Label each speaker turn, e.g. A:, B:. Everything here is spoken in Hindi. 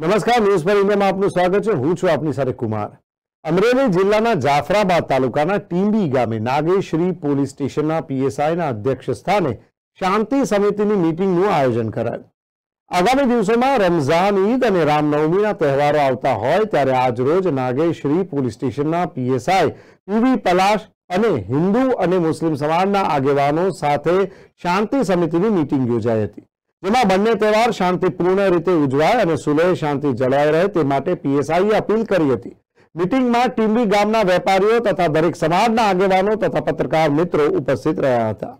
A: नमस्कार न्यूज फरी में आपू स्वागत है हूँ छु अपनी सारे कुमार अमरेली जिले में जाफराबाद तालुकाना टींबी गा में नागेश्वरी पुलिस स्टेशन पीएसआई अध्यक्ष स्थाने शांति समिति मीटिंग आयोजन कराय आगामी दिवसों में रमजान ईद और रामनवमी त्यौहारों आता हो तरह आज रोज Nageshwari police station PSI PV Palash और हिंदू और मुस्लिम समाज आगे शांति समिति मीटिंग योजाई थी જેમાં બંને તહેવાર શાંતિપૂર્ણ રીતે ઉજવાય અને સુલેહ શાંતિ જળવાઈ રહે તે માટે પીએસઆઈએ અપીલ કરી હતી મિટિંગમાં ટીમ્બી ગામના વેપારીઓ તથા દરેક સમાજના આગેવાનો તથા પત્રકાર મિત્રો ઉપસ્થિત રહ્યા હતા